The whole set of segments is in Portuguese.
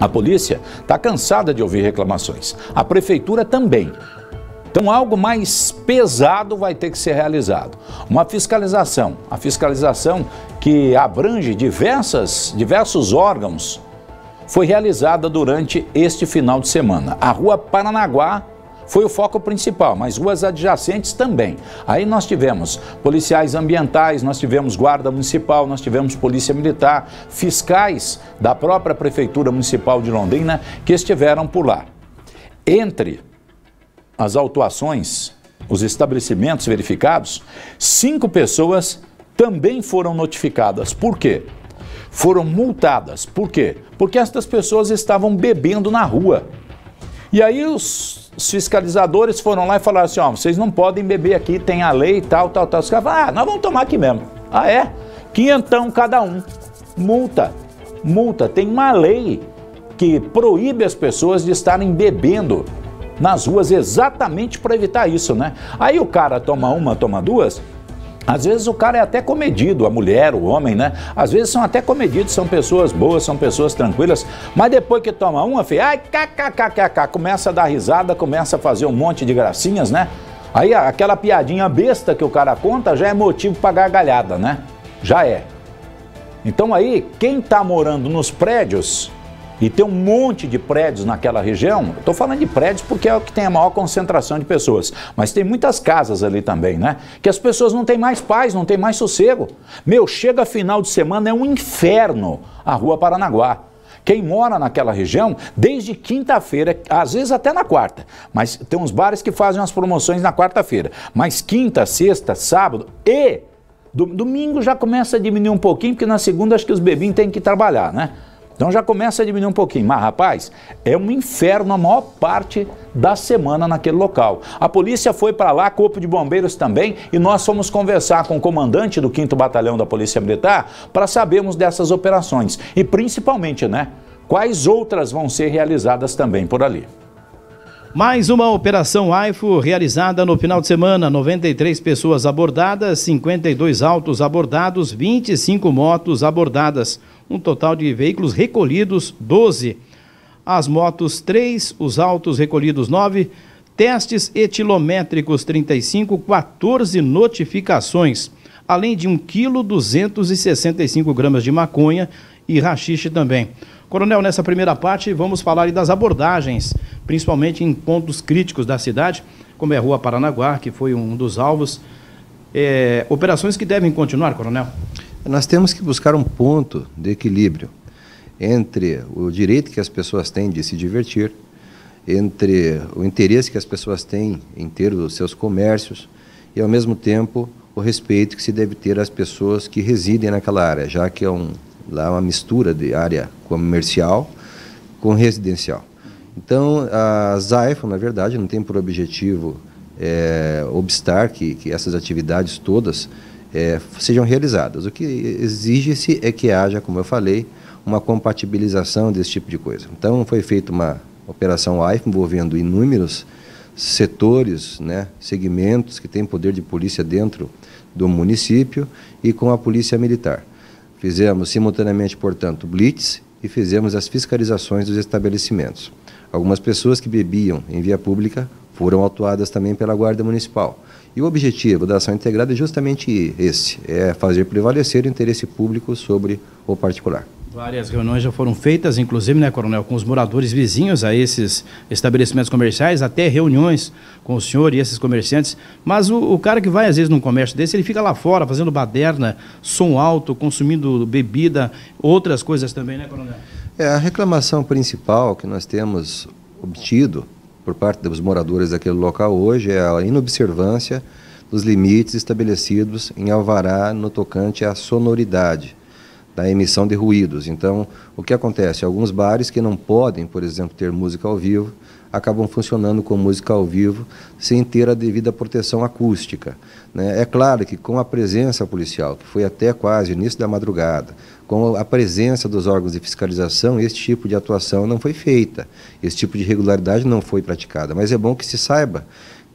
A polícia está cansada de ouvir reclamações. A prefeitura também. Então, algo mais pesado vai ter que ser realizado. Uma fiscalização. A fiscalização que abrange diversas, diversos órgãos foi realizada durante este final de semana. A rua Paranaguá foi o foco principal, mas ruas adjacentes também. Aí nós tivemos policiais ambientais, nós tivemos guarda municipal, nós tivemos polícia militar, fiscais da própria Prefeitura Municipal de Londrina que estiveram por lá. Entre as autuações, os estabelecimentos verificados, cinco pessoas também foram notificadas. Por quê? Foram multadas. Por quê? Porque estas pessoas estavam bebendo na rua. E aí os fiscalizadores foram lá e falaram assim, ó, oh, vocês não podem beber aqui, tem a lei, tal, tal, tal. Os caras falaram, ah, nós vamos tomar aqui mesmo. Ah, é? Quinhentão cada um. Multa, multa. Tem uma lei que proíbe as pessoas de estarem bebendo nas ruas exatamente para evitar isso, né? Aí o cara toma uma, toma duas, às vezes o cara é até comedido, a mulher, o homem, né? Às vezes são até comedidos, são pessoas boas, são pessoas tranquilas, mas depois que toma uma, filho, ai, kkkkk, começa a dar risada, começa a fazer um monte de gracinhas, né? Aí aquela piadinha besta que o cara conta já é motivo para gargalhada, né? Já é. Então aí, quem tá morando nos prédios e tem um monte de prédios naquela região, estou falando de prédios porque é o que tem a maior concentração de pessoas, mas tem muitas casas ali também, né? Que as pessoas não têm mais paz, não têm mais sossego. Meu, chega final de semana, é um inferno a Rua Paranaguá. Quem mora naquela região, desde quinta-feira, às vezes até na quarta, mas tem uns bares que fazem as promoções na quarta-feira, mas quinta, sexta, sábado e domingo já começa a diminuir um pouquinho, porque na segunda acho que os bebinhos têm que trabalhar, né? Então já começa a diminuir um pouquinho. Mas, rapaz, é um inferno a maior parte da semana naquele local. A polícia foi para lá, Corpo de Bombeiros também, e nós fomos conversar com o comandante do 5 Batalhão da Polícia Militar para sabermos dessas operações e principalmente, né, quais outras vão ser realizadas também por ali. Mais uma operação AIFO realizada no final de semana. 93 pessoas abordadas, 52 autos abordados, 25 motos abordadas. Um total de veículos recolhidos, 12. As motos, 3. Os autos recolhidos, 9. Testes etilométricos, 35. 14 notificações. Além de 1,265 kg de maconha e rachixe também. Coronel, nessa primeira parte vamos falar das abordagens, principalmente em pontos críticos da cidade, como é a Rua Paranaguá, que foi um dos alvos. É, operações que devem continuar, Coronel? Nós temos que buscar um ponto de equilíbrio entre o direito que as pessoas têm de se divertir, entre o interesse que as pessoas têm em ter os seus comércios e, ao mesmo tempo, o respeito que se deve ter às pessoas que residem naquela área, já que é um Lá uma mistura de área comercial com residencial. Então, a Zaifo, na verdade, não tem por objetivo é, obstar que, que essas atividades todas é, sejam realizadas. O que exige-se é que haja, como eu falei, uma compatibilização desse tipo de coisa. Então, foi feita uma operação AIF envolvendo inúmeros setores, né, segmentos que têm poder de polícia dentro do município e com a polícia militar. Fizemos simultaneamente, portanto, blitz e fizemos as fiscalizações dos estabelecimentos. Algumas pessoas que bebiam em via pública foram autuadas também pela Guarda Municipal. E o objetivo da ação integrada é justamente esse: é fazer prevalecer o interesse público sobre o particular. Várias reuniões já foram feitas, inclusive, né, Coronel, com os moradores vizinhos a esses estabelecimentos comerciais, até reuniões com o senhor e esses comerciantes. Mas o, o cara que vai, às vezes, num comércio desse, ele fica lá fora fazendo baderna, som alto, consumindo bebida, outras coisas também, né, Coronel? É, a reclamação principal que nós temos obtido por parte dos moradores daquele local hoje é a inobservância dos limites estabelecidos em Alvará no tocante à sonoridade da emissão de ruídos. Então, o que acontece? Alguns bares que não podem, por exemplo, ter música ao vivo, acabam funcionando com música ao vivo sem ter a devida proteção acústica. Né? É claro que com a presença policial, que foi até quase início da madrugada, com a presença dos órgãos de fiscalização, esse tipo de atuação não foi feita, esse tipo de irregularidade não foi praticada. Mas é bom que se saiba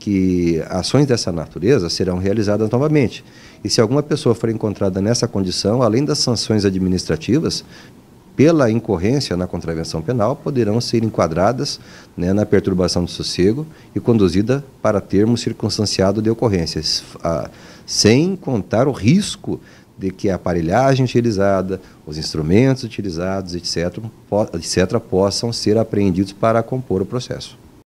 que ações dessa natureza serão realizadas novamente. E se alguma pessoa for encontrada nessa condição, além das sanções administrativas, pela incorrência na contravenção penal, poderão ser enquadradas né, na perturbação do sossego e conduzida para termo circunstanciado de ocorrência, sem contar o risco de que a aparelhagem utilizada, os instrumentos utilizados, etc., etc., possam ser apreendidos para compor o processo.